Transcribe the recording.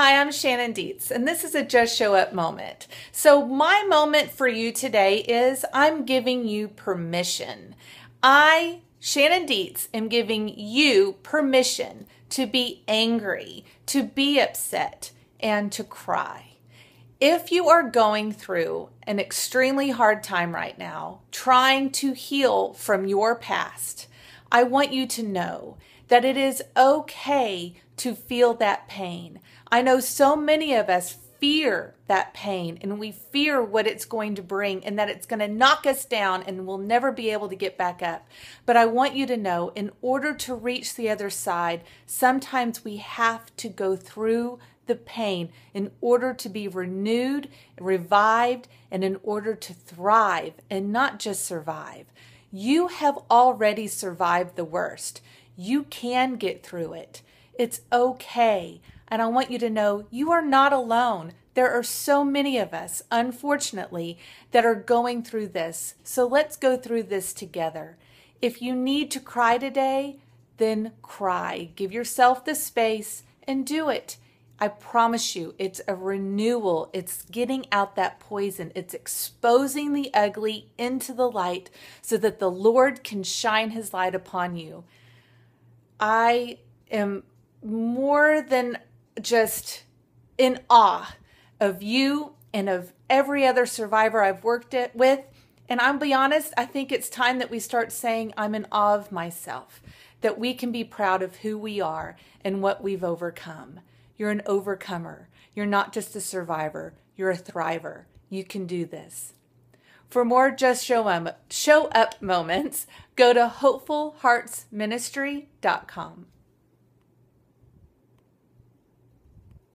Hi, I'm Shannon Dietz, and this is a Just Show Up moment. So, my moment for you today is I'm giving you permission. I, Shannon Dietz, am giving you permission to be angry, to be upset, and to cry. If you are going through an extremely hard time right now, trying to heal from your past, I want you to know that it is okay to feel that pain. I know so many of us fear that pain and we fear what it's going to bring and that it's going to knock us down and we'll never be able to get back up. But I want you to know in order to reach the other side, sometimes we have to go through the pain in order to be renewed, revived, and in order to thrive and not just survive. You have already survived the worst. You can get through it. It's okay. And I want you to know you are not alone. There are so many of us, unfortunately, that are going through this. So let's go through this together. If you need to cry today, then cry. Give yourself the space and do it. I promise you, it's a renewal. It's getting out that poison. It's exposing the ugly into the light so that the Lord can shine his light upon you. I am more than just in awe of you and of every other survivor I've worked it with. And I'll be honest, I think it's time that we start saying I'm in awe of myself, that we can be proud of who we are and what we've overcome. You're an overcomer. You're not just a survivor, you're a thriver. You can do this. For more just show, show up moments, go to hopefulheartsministry.com.